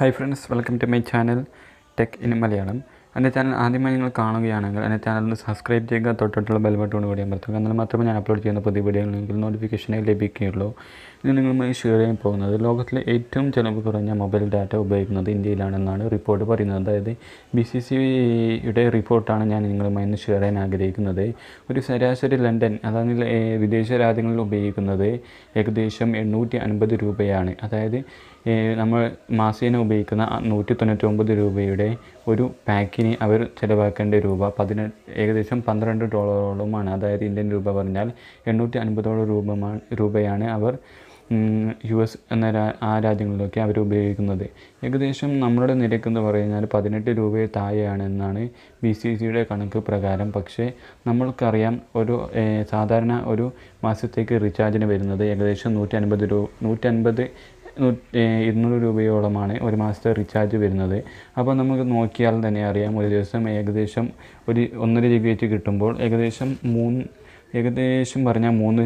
hi friends welcome to my channel tech in Malayalam എൻ്റെ channel ആദ്യമായി നിങ്ങൾ കാണുകയാണെങ്കിൽ എൻ്റെ ചാനലിന് സബ്സ്ക്രൈബ് ചെയ്യുക തൊട്ടടുത്തുള്ള ബെൽ ബട്ടൺ കൂടി അമർത്തുക എന്നാൽ മാത്രമേ ഞാൻ അപ്ലോഡ് ചെയ്യുന്ന പുതിയ വീഡിയോകൾ നിങ്ങൾക്ക് നോട്ടിഫിക്കേഷനായി ലഭിക്കുകയുള്ളൂ ഇത് നിങ്ങളുമായി ഷെയർ ചെയ്യാൻ പോകുന്നത് ലോകത്തിലെ ഏറ്റവും ചിലവ് കുറഞ്ഞ മൊബൈൽ ഡാറ്റ ഉപയോഗിക്കുന്നത് ഇന്ത്യയിലാണെന്നാണ് റിപ്പോർട്ട് പറയുന്നത് അതായത് ബി സി സിയുടെ റിപ്പോർട്ടാണ് ഞാൻ നിങ്ങളുമായി ഇന്ന് ഷെയർ ചെയ്യാൻ ആഗ്രഹിക്കുന്നത് ഒരു ശരാശരി ലണ്ടൻ അതായത് വിദേശ രാജ്യങ്ങളിൽ ഉപയോഗിക്കുന്നത് ഏകദേശം എണ്ണൂറ്റി അൻപത് രൂപയാണ് അതായത് നമ്മൾ മാസേന ഉപയോഗിക്കുന്ന നൂറ്റി തൊണ്ണൂറ്റി ഒമ്പത് രൂപയുടെ ഒരു പാക്കിന് ഇനി അവർ ചിലവാക്കേണ്ട രൂപ പതിനെ ഏകദേശം പന്ത്രണ്ട് ഡോളറോളമാണ് അതായത് ഇന്ത്യൻ രൂപ പറഞ്ഞാൽ എണ്ണൂറ്റി അൻപതോളം രൂപ രൂപയാണ് അവർ യു എസ് എന്ന ആ രാജ്യങ്ങളിലൊക്കെ അവർ ഉപയോഗിക്കുന്നത് ഏകദേശം നമ്മുടെ നിരക്കെന്ന് പറഞ്ഞാൽ പതിനെട്ട് രൂപയെ താഴെയാണെന്നാണ് ബി സി സിയുടെ കണക്ക് പ്രകാരം പക്ഷേ നമ്മൾക്കറിയാം ഒരു സാധാരണ ഒരു മാസത്തേക്ക് റീചാർജിന് വരുന്നത് ഏകദേശം നൂറ്റി അൻപത് രൂപ അൻപത് നൂറ്റി ഇരുന്നൂറ് രൂപയോളമാണ് ഒരു മാസത്തെ റീചാർജ് വരുന്നത് അപ്പോൾ നമുക്ക് നോക്കിയാൽ തന്നെ അറിയാം ഒരു ദിവസം ഏകദേശം ഒരു ഒന്നര ജി ബി വെച്ച് കിട്ടുമ്പോൾ ഏകദേശം മൂന്ന് ഏകദേശം പറഞ്ഞാൽ മൂന്ന്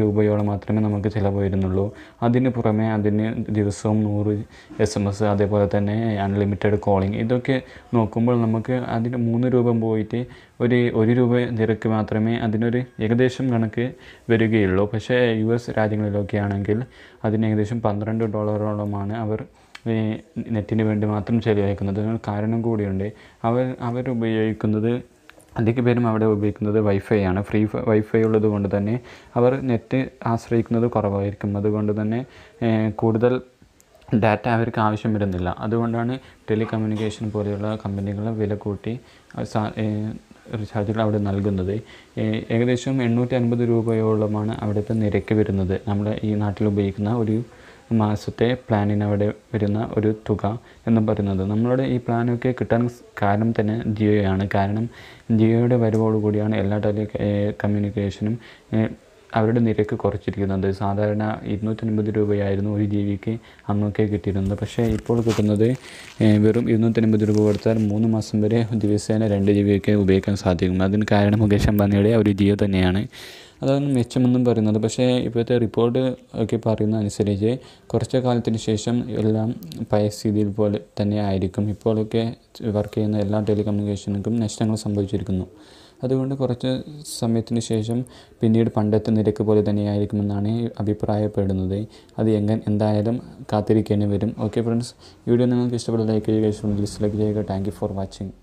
രൂപയോളം മാത്രമേ നമുക്ക് ചിലവ് വരുന്നുള്ളൂ അതിന് പുറമെ അതിന് ദിവസവും നൂറ് എസ് എം എസ് അതേപോലെ തന്നെ അൺലിമിറ്റഡ് കോളിംഗ് ഇതൊക്കെ നോക്കുമ്പോൾ നമുക്ക് അതിന് മൂന്ന് രൂപ പോയിട്ട് ഒരു ഒരു രൂപ നിരക്ക് മാത്രമേ അതിനൊരു ഏകദേശം കണക്ക് വരികയുള്ളൂ പക്ഷേ യു എസ് രാജ്യങ്ങളിലൊക്കെ ആണെങ്കിൽ അതിന് ഏകദേശം പന്ത്രണ്ട് ഡോളറോളമാണ് അവർ നെറ്റിന് വേണ്ടി മാത്രം ചെലവഴിക്കുന്നത് കാരണം കൂടിയുണ്ട് അവർ അവരുപയോഗിക്കുന്നത് അധിക പേരും അവിടെ ഉപയോഗിക്കുന്നത് വൈഫൈ ആണ് ഫ്രീ വൈഫൈ ഉള്ളത് കൊണ്ട് തന്നെ അവർ നെറ്റ് ആശ്രയിക്കുന്നത് കുറവായിരിക്കും അതുകൊണ്ട് തന്നെ കൂടുതൽ ഡാറ്റ അവർക്ക് ആവശ്യം വരുന്നില്ല അതുകൊണ്ടാണ് ടെലികമ്മ്യൂണിക്കേഷൻ പോലെയുള്ള കമ്പനികൾ വില കൂട്ടി റീചാർജുകൾ അവിടെ നൽകുന്നത് ഏകദേശം എണ്ണൂറ്റി അൻപത് രൂപയോളമാണ് അവിടുത്തെ നിരക്ക് വരുന്നത് നമ്മുടെ ഈ നാട്ടിൽ ഉപയോഗിക്കുന്ന ഒരു മാസത്തെ പ്ലാനിനവിടെ വരുന്ന ഒരു തുക എന്ന് പറയുന്നത് നമ്മളുടെ ഈ പ്ലാനൊക്കെ കിട്ടാൻ കാരണം തന്നെ ജിയോയാണ് കാരണം ജിയോയുടെ വരവോടുകൂടിയാണ് എല്ലാ ടെലി കമ്മ്യൂണിക്കേഷനും അവരുടെ നിരക്ക് കുറച്ചിരിക്കുന്നത് സാധാരണ ഇരുന്നൂറ്റൻപത് രൂപയായിരുന്നു ഒരു ജി ബിക്ക് അന്നൊക്കെ കിട്ടിയിരുന്നത് പക്ഷേ ഇപ്പോൾ കിട്ടുന്നത് വെറും ഇരുന്നൂറ്റൻപത് രൂപ കൊടുത്താൽ മൂന്ന് മാസം വരെ ദിവസേന രണ്ട് ജി ഒക്കെ ഉപയോഗിക്കാൻ സാധിക്കും അതിന് കാരണം മുകേഷ് അംബാനിയുടെ ഒരു ജിയോ തന്നെയാണ് അതാണ് മെച്ചമെന്നും പറയുന്നത് പക്ഷേ ഇപ്പോഴത്തെ റിപ്പോർട്ട് ഒക്കെ പറയുന്ന അനുസരിച്ച് കുറച്ച് കാലത്തിന് ശേഷം എല്ലാം പഴയ സ്ഥിതിയിൽ പോലെ തന്നെ ആയിരിക്കും ഇപ്പോഴൊക്കെ വർക്ക് ചെയ്യുന്ന എല്ലാ ടെലികമ്മ്യൂണിക്കേഷനുകൾക്കും നഷ്ടങ്ങൾ സംഭവിച്ചിരിക്കുന്നു അതുകൊണ്ട് കുറച്ച് സമയത്തിന് ശേഷം പിന്നീട് പണ്ടത്തെ നിരക്ക് പോലെ തന്നെയായിരിക്കുമെന്നാണ് അഭിപ്രായപ്പെടുന്നത് അത് എങ്ങനെ എന്തായാലും കാത്തിരിക്കേണ്ടി വരും ഓക്കെ ഫ്രണ്ട്സ് വീഡിയോ നിങ്ങൾക്ക് ഇഷ്ടപ്പെട്ട ലൈക്ക് ചെയ്യുക ലിസ്റ്റിലേക്ക് ചെയ്യുക താങ്ക് യു ഫോർ വാച്ചിങ്